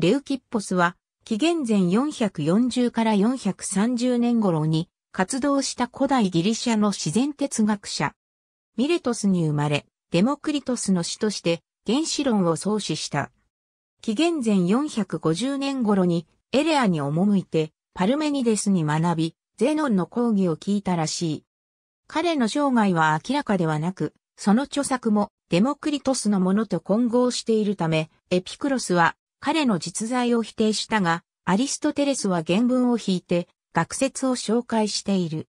レウキッポスは、紀元前440から430年頃に活動した古代ギリシャの自然哲学者。ミレトスに生まれ、デモクリトスの死として原子論を創始した。紀元前450年頃にエレアに赴いてパルメニデスに学び、ゼノンの講義を聞いたらしい。彼の生涯は明らかではなく、その著作もデモクリトスのものと混合しているため、エピクロスは彼の実在を否定したが、アリストテレスは原文を引いて、学説を紹介している。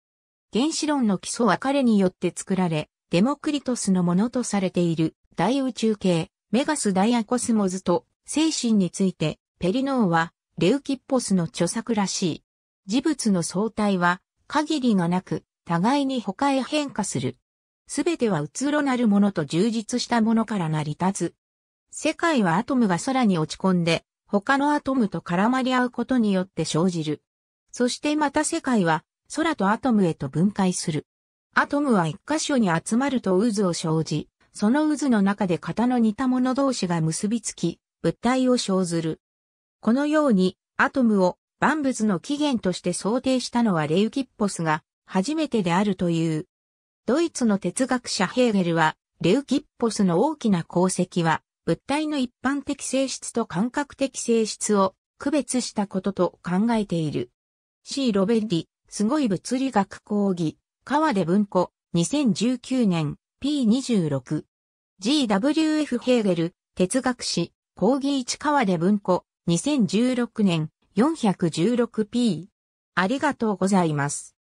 原子論の基礎は彼によって作られ、デモクリトスのものとされている大宇宙系、メガスダイアコスモズと精神について、ペリノーはレウキッポスの著作らしい。事物の相対は限りがなく、互いに他へ変化する。すべてはうつろなるものと充実したものから成り立つ。世界はアトムが空に落ち込んで、他のアトムと絡まり合うことによって生じる。そしてまた世界は、空とアトムへと分解する。アトムは一箇所に集まると渦を生じ、その渦の中で型の似たもの同士が結びつき、物体を生ずる。このように、アトムを万物の起源として想定したのはレウキッポスが初めてであるという。ドイツの哲学者ヘーゲルは、レウキッポスの大きな功績は、物体の一般的性質と感覚的性質を区別したことと考えている。C. ロベッリ、すごい物理学講義、川出文庫、2019年、P26。G.W.F. ヘーゲル、哲学史、講義1川出文庫、2016年、416P。ありがとうございます。